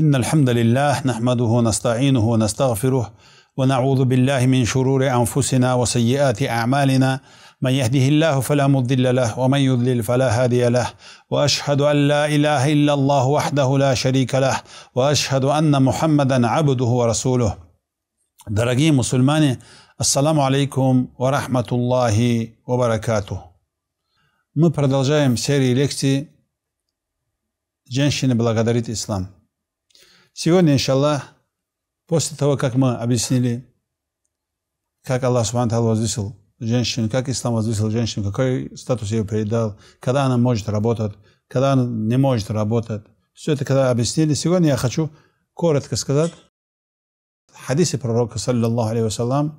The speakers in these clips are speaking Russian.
إن الحمد لله نحمده ونستعينه ونستغفره ونعوذ بالله من شرور أنفسنا وسيئات أعمالنا من يهده الله فلا مضل له ومن يضلل فلا هادي له وأشهد أن لا إله إلا الله وحده لا شريك له وأشهد أن محمدا عبده ورسوله دراجي مسلماني السلام عليكم ورحمة الله وبركاته Мы продолжаем серию лекций «Женщины благодарит Ислам». Сегодня, иншаллах, после того, как мы объяснили, как Аллах Субхану возвысил женщину, как ислам возвысил женщину, какой статус ее передал, когда она может работать, когда она не может работать. Все это когда объяснили. Сегодня я хочу коротко сказать хадисы пророка, саллиллаху алейхи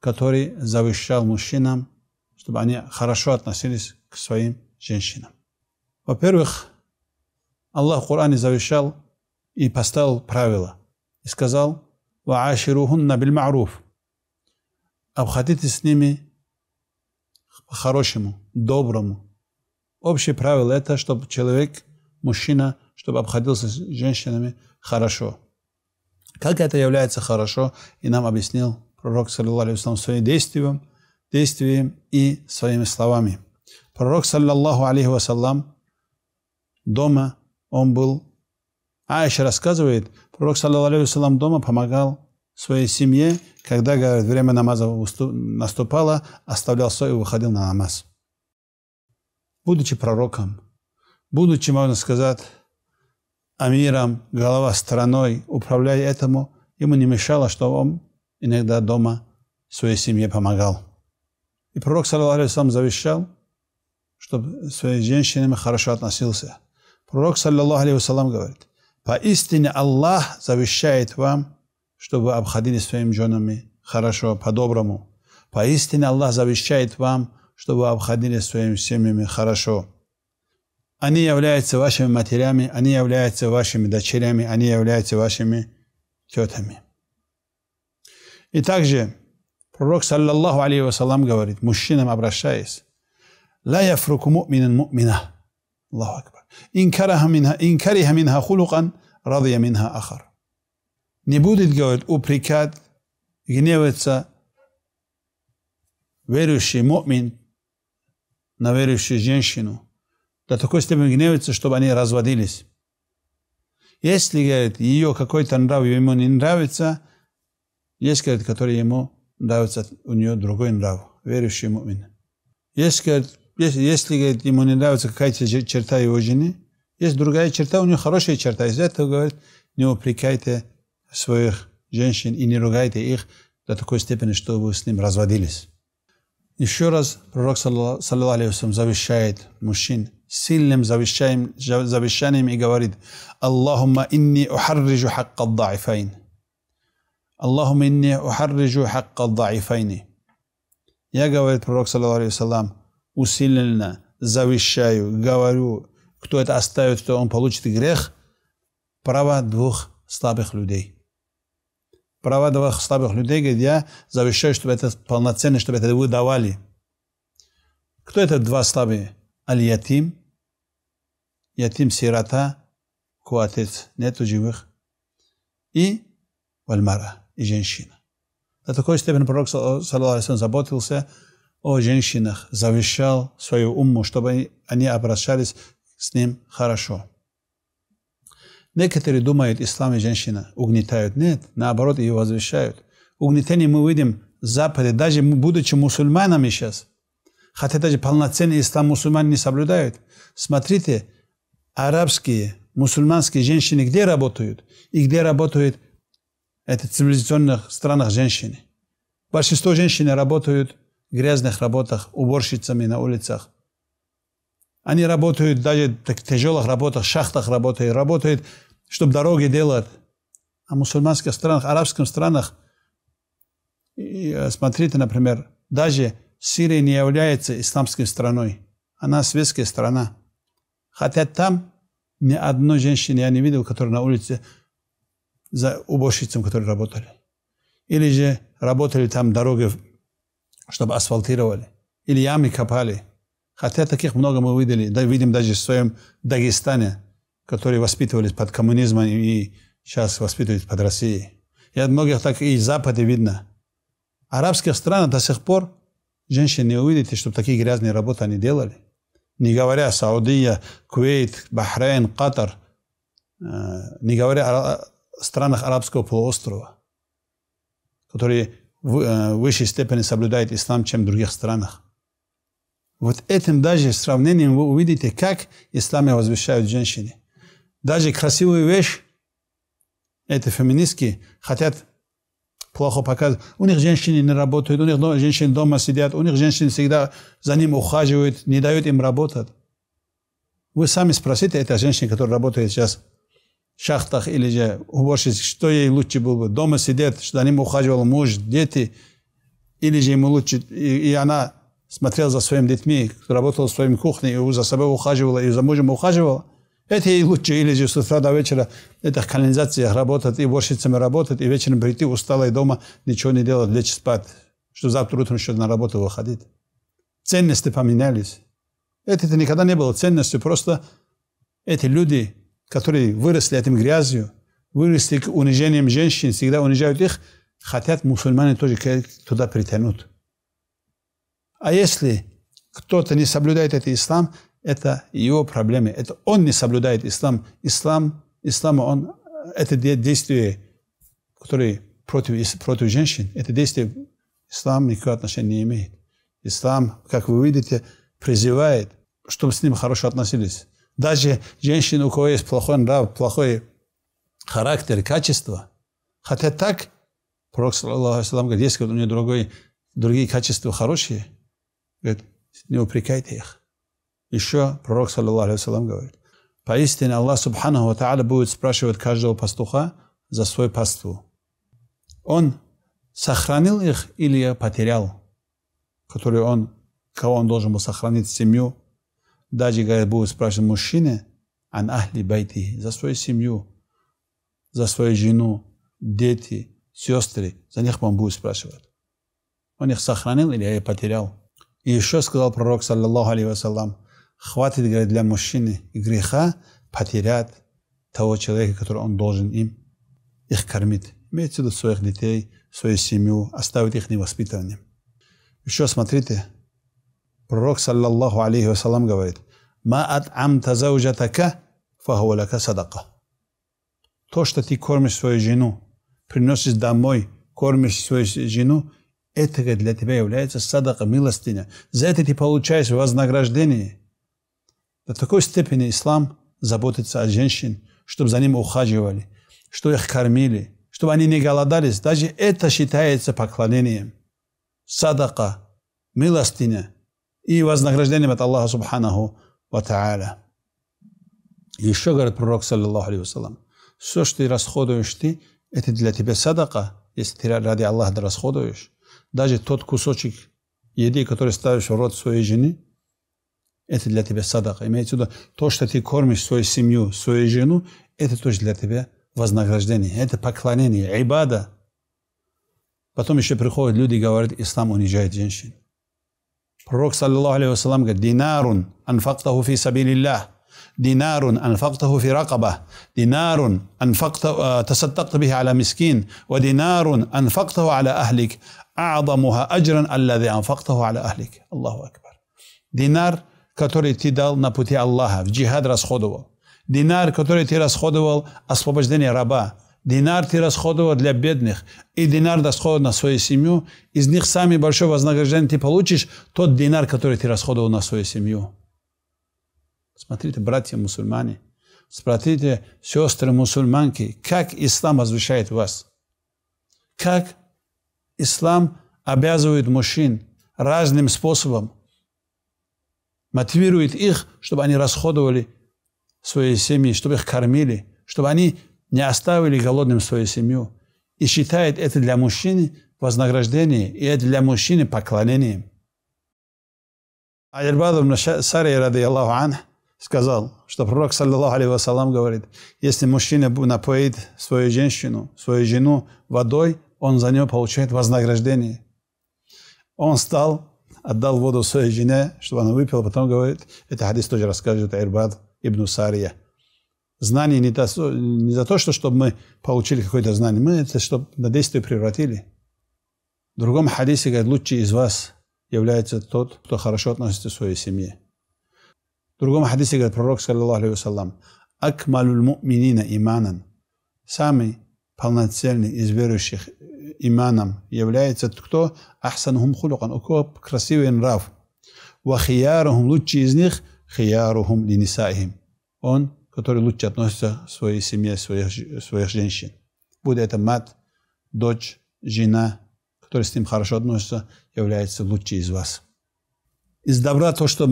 который завещал мужчинам, чтобы они хорошо относились к своим женщинам. Во-первых, Аллах в Коране завещал и поставил правила. И сказал, «Вааширухунна биль ма'руф». Обходитесь с ними по-хорошему, доброму. Общее правило это, чтобы человек, мужчина, чтобы обходился с женщинами хорошо. Как это является хорошо, и нам объяснил пророк, саллиллаху алейхи своим действием, действием и своими словами. Пророк, саллиллаху алейхи вассалам, дома он был Аиша рассказывает, пророк, саллиллаху дома помогал своей семье, когда, говорит, время намаза наступало, оставлял сой и выходил на намаз. Будучи пророком, будучи, можно сказать, амиром, голова страной, управляя этому, ему не мешало, что он иногда дома своей семье помогал. И пророк, саллиллаху завещал, чтобы своей женщинами хорошо относился. Пророк, саллиллаху алейхи говорит, Поистине Аллах завещает вам, чтобы вы обходились своими женами хорошо, по-доброму. Поистине Аллах завещает вам, чтобы вы обходились своими семьями хорошо. Они являются вашими матерями, они являются вашими дочерями, они являются вашими тетами. И также пророк, саллаллаху алейхи говорит, мужчинам обращаясь, «Ла яфруку му'минин му'мина». Аллаху Акбар. «Ин караха минха, ин кариха минха хулукан, радия минха ахар». Не будет, говорит, упрекать, гневаться верующий мؤмин на верующую женщину. До такой степени гневаться чтобы они разводились. Если, говорит, ее какой-то нрав ему не нравится, есть, говорит, который ему нравится у нее другой нрав, верующий мумин. Есть, говорит, если, если говорит, ему не нравится какая-то черта его жены, есть другая черта, у нее хорошая черта. Из этого, говорит, не упрекайте своих женщин и не ругайте их до такой степени, чтобы с ним разводились. Еще раз пророк, саллиллаху алейхи завещает мужчин сильным завещанием, завещанием и говорит «Аллахумма инни ухарриджу хакка даифайн». «Аллахумма инни ухарриджу хакка даифайни». Я, говорит пророк, саллиллаху алейхи усиленно завещаю, говорю, кто это оставит, то он получит грех, права двух слабых людей. Права двух слабых людей, говорит, я завещаю, чтобы это полноценно, чтобы это вы давали. Кто это два слабые? Аль-Ятим, Ятим сирота, у нету живых, и Вальмара, и женщина. До такой степени пророк, саллаху заботился о женщинах завещал свою умму, чтобы они обращались с ним хорошо. Некоторые думают, ислам и женщина угнетают. Нет, наоборот, ее возвещают. Угнетение мы видим в Западе, даже будучи мусульманами сейчас. Хотя даже полноценный ислам мусульман не соблюдают. Смотрите, арабские, мусульманские женщины где работают? И где работают это в цивилизационных странах женщины? Большинство женщин работают грязных работах, уборщицами на улицах. Они работают даже в тяжелых работах, в шахтах работают, работают, чтобы дороги делать. А в мусульманских странах, арабских странах, э, смотрите, например, даже Сирия не является исламской страной. Она светская страна. Хотя там ни одной женщины я не видел, которая на улице за уборщицами, которые работали. Или же работали там дороги чтобы асфальтировали. Или ямы копали. Хотя таких много мы видели. Да, видим даже в своем Дагестане, которые воспитывались под коммунизмом и сейчас воспитывают под Россией. И от многих так и Западе видно. Арабских стран до сих пор женщин не увидите, чтобы такие грязные работы они делали. Не говоря Саудия, Кувейт, Бахрейн, Катар, э, не говоря о странах арабского полуострова, которые в э, высшей степени соблюдает ислам, чем в других странах. Вот этим даже сравнением вы увидите, как исламе возвещают женщины. Даже красивую вещь, эти феминистки хотят плохо показывать. У них женщины не работают, у них женщины дома сидят, у них женщины всегда за ним ухаживают, не дают им работать. Вы сами спросите, это женщина, которая работает сейчас шахтах или же уборщиц, что ей лучше было бы? Дома сидеть, что они ухаживал муж, дети, или же ему лучше, и, и она смотрела за своими детьми, работала в своей кухне, и за собой ухаживала, и за мужем ухаживала. Это ей лучше, или же с утра до вечера это в канализациях работать, и уборщицами работать, и вечером прийти усталой дома, ничего не делать, лечь спать, что завтра утром еще на работу выходить. Ценности поменялись. Это, это никогда не было ценностью, просто эти люди которые выросли этим грязью, выросли к унижением женщин, всегда унижают их, хотят мусульмане тоже э, туда притянут. А если кто-то не соблюдает этот ислам, это его проблемы. Это он не соблюдает ислам. Ислам, ислам он, э, это действие, которое против, против женщин, это действие ислам никакого отношения не имеет. Ислам, как вы видите, призывает, чтобы с ним хорошо относились. Даже женщина, у кого есть плохой нрав, плохой характер, качество, хотя так, Пророк, саллаху говорит, есть у нее другой, другие качества хорошие, говорит, не упрекайте их. Еще пророк, саллаху говорит, поистине Аллах, субхану та'аля, будет спрашивать каждого пастуха за свой паству. Он сохранил их или потерял, которые он, кого он должен был сохранить, семью, даже когда будут спрашивать мужчины, ан ахли байти, за свою семью, за свою жену, дети, сестры, за них он будет спрашивать. Он их сохранил или я их потерял? И еще сказал пророк, саллаллаху алейхи хватит, говорит, для мужчины греха потерять того человека, который он должен им их кормить. Имеется в виду своих детей, свою семью, оставить их невоспитанным. Еще смотрите, Пророк, саллаллаху алейхи вассалам, говорит, «Ма ат амта заужатака, фахуаляка садака». То, что ты кормишь свою жену, приносишь домой, кормишь свою жену, это для тебя является садака, милостиня. За это ты получаешь вознаграждение. До такой степени ислам заботится о женщин, чтобы за ним ухаживали, чтобы их кормили, чтобы они не голодались. Даже это считается поклонением. Садака, милостиня – и вознаграждением от Аллаха Субханаху Ва Та'аля. Еще говорит пророк, саллиллаху алейхи все, что ты расходуешь ты, это для тебя садака, если ты ради Аллаха расходуешь. Даже тот кусочек еды, который ставишь в рот своей жены, это для тебя садака. Имеется в виду, то, что ты кормишь свою семью, свою жену, это тоже для тебя вознаграждение. Это поклонение, айбада. Потом еще приходят люди и говорят, ислам унижает женщин. بروك صلى الله عليه وسلم قال دينار أنفقته في سبيل الله دينار أنفقته في رقبة دينار أنفقت تصدقت به على مسكين ودينار أنفقته على أهلك أعظمها أجرا الذي أنفقته على أهلك الله أكبر دينار который ти дал на пути Аллаха, в джихад расходовал. Динар, который ты расходовал, освобождение раба – Динар ты расходовал для бедных, и динар расходовал на свою семью, из них самое большое вознаграждение ты получишь, тот динар, который ты расходовал на свою семью. Смотрите, братья мусульмане, смотрите, сестры мусульманки, как ислам возвышает вас. Как ислам обязывает мужчин разным способом, мотивирует их, чтобы они расходовали свои семьи, чтобы их кормили, чтобы они не оставили голодным свою семью. И считает это для мужчины вознаграждение, и это для мужчины поклонение. Аль-Бад ибн Сари, ради Аллаху анх, сказал, что пророк, саллиллаху алейхи вассалам, говорит, если мужчина напоит свою женщину, свою жену водой, он за нее получает вознаграждение. Он стал, отдал воду своей жене, чтобы она выпила, потом говорит, это хадис тоже расскажет Айрбад ибн Сария. Знание не, до, не за то, что, чтобы мы получили какое-то знание. Мы это чтобы на действие превратили. В другом хадисе говорит, лучший из вас является тот, кто хорошо относится к своей семье. В другом хадисе говорит пророк, саллиллаху алейхи вассалам, «Акмалюль муминина иманан». Самый полноценный из верующих иманом является тот, кто? «Ахсанхум хулукан». У кого красивый нрав. «Ва хиярухум» – лучший из них – «хиярухум линисаихим». Он которые лучше относятся к своей семье, своих, своих женщин. Будь это мать, дочь, жена, которая с ним хорошо относится, является лучшей из вас. Из добра то, что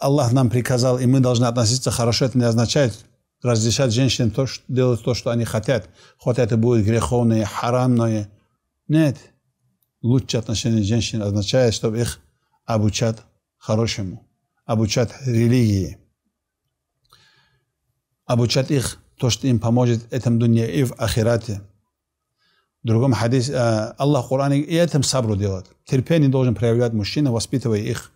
Аллах нам приказал, и мы должны относиться хорошо, это не означает разрешать женщинам то, что, делать то, что они хотят. Хоть это будет греховное, харамное. Нет. Лучшее отношение женщин означает, чтобы их обучать хорошему, обучать религии обучать их то, что им поможет в этом дунья и в ахирате. В другом хадисе э, Аллах в Коране и этим сабру делает. Терпение должен проявлять мужчина, воспитывая их.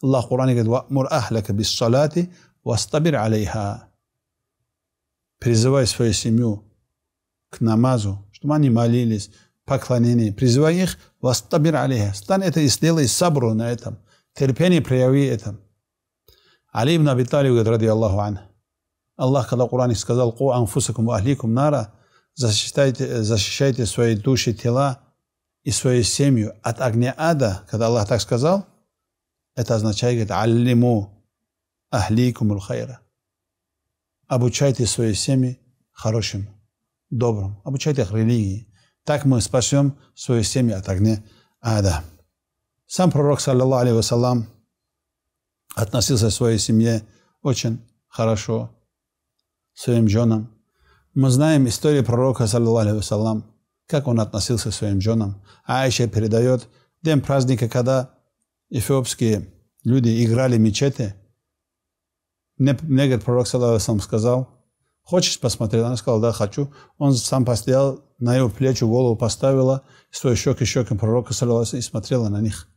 Аллах в Коране говорит, «Мур ахляка бис салати, вастабир алейха». Призывай свою семью к намазу, чтобы они молились, поклонение. Призывай их, вастабир алейха. Стань это и сделай сабру на этом. Терпение прояви этом. Али ибн Абиталий говорит, ради Аллаху анха. Аллах, когда в Коране сказал «Ку анфусакум ахликум нара» защищайте, защищайте свои души, тела и свою семью от огня ада, когда Аллах так сказал, это означает, говорит, «Аллиму ахликум хайра» обучайте свои семьи хорошим, добрым, обучайте их религии. Так мы спасем свою семью от огня ада. Сам пророк, саллиллаху алейхи относился к своей семье очень хорошо своим женам. Мы знаем историю пророка, саллиллаху вассалам, как он относился к своим женам. Аиша передает день праздника, когда эфиопские люди играли мечети. Негр пророк, саллиллаху сказал, хочешь посмотреть? Она сказала, да, хочу. Он сам постоял, на его плечо голову поставила, свой щек щеки щеком пророка, саллиллаху и смотрела на них.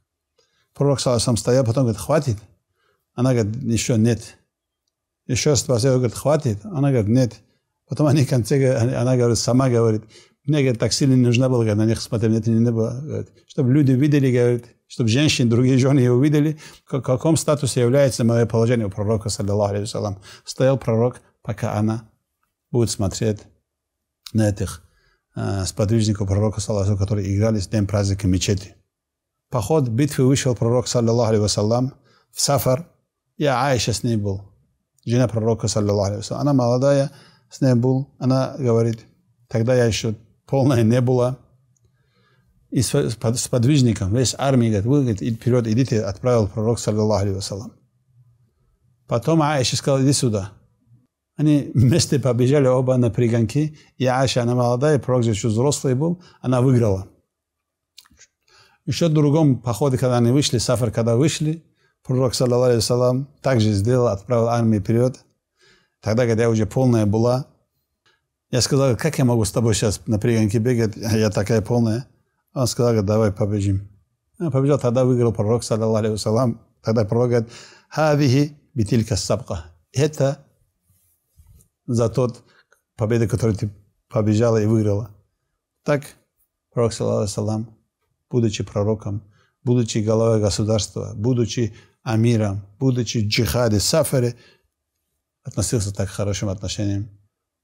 Пророк, саллиллаху стоял, потом говорит, хватит. Она говорит, еще нет еще спросил, говорит, хватит? Она говорит, нет. Потом они в конце, она говорит, сама говорит, мне, говорит, так сильно не нужна была, говорит, на них смотрели, нет, не было. Говорит, чтобы люди видели, говорит, чтобы женщины, другие жены его видели, в каком статусе является мое положение у пророка, саллиллаху алейхи Стоял пророк, пока она будет смотреть на этих э, сподвижников пророка, саллиллаху которые играли с днем праздника мечети. Поход битвы вышел пророк, саллиллаху алейхи в Сафар, я Аиша с ней был жена пророка, саллиллаху алейхи Она молодая, с ней был. Она говорит, тогда я еще полная не была. И с, с подвижником, весь армия, говорит, вы говорит, вперед идите, отправил пророк, саллиллаху алейхи вассалам. Потом Аиша сказала, иди сюда. Они вместе побежали оба на пригонки. И Аиша, она молодая, пророк же еще взрослый был, она выиграла. Еще в другом походе, когда они вышли, сафар, когда вышли, Пророк, саллаллаху алейхи также сделал, отправил армию вперед. Тогда, когда я уже полная была, я сказал, как я могу с тобой сейчас на перегонке бегать, а я такая полная. Он сказал, давай побежим. Он побежал, тогда выиграл пророк, саллаллаху алейхи салам. Тогда пророк говорит, хавихи битилька сабка. Это за тот победу, которую ты побежала и выиграла. Так пророк, саллаллаху алейхи будучи пророком, будучи головой государства, будучи амиром, будучи в джихаде, сафаре, относился так хорошим отношением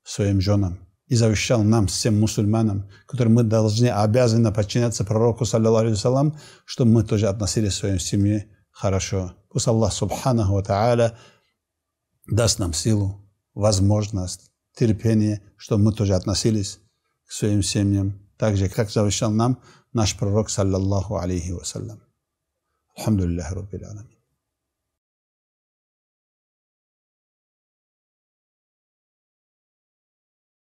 к своим женам и завещал нам, всем мусульманам, которым мы должны, обязаны подчиняться пророку, саллиллаху чтобы мы тоже относились к своим семье хорошо. Пусть Аллах, субханаху ва та'аля, даст нам силу, возможность, терпение, чтобы мы тоже относились к своим семьям, так же, как завещал нам наш пророк, саллиллаху алейхи вассалям. Алхамдулиллах, руббил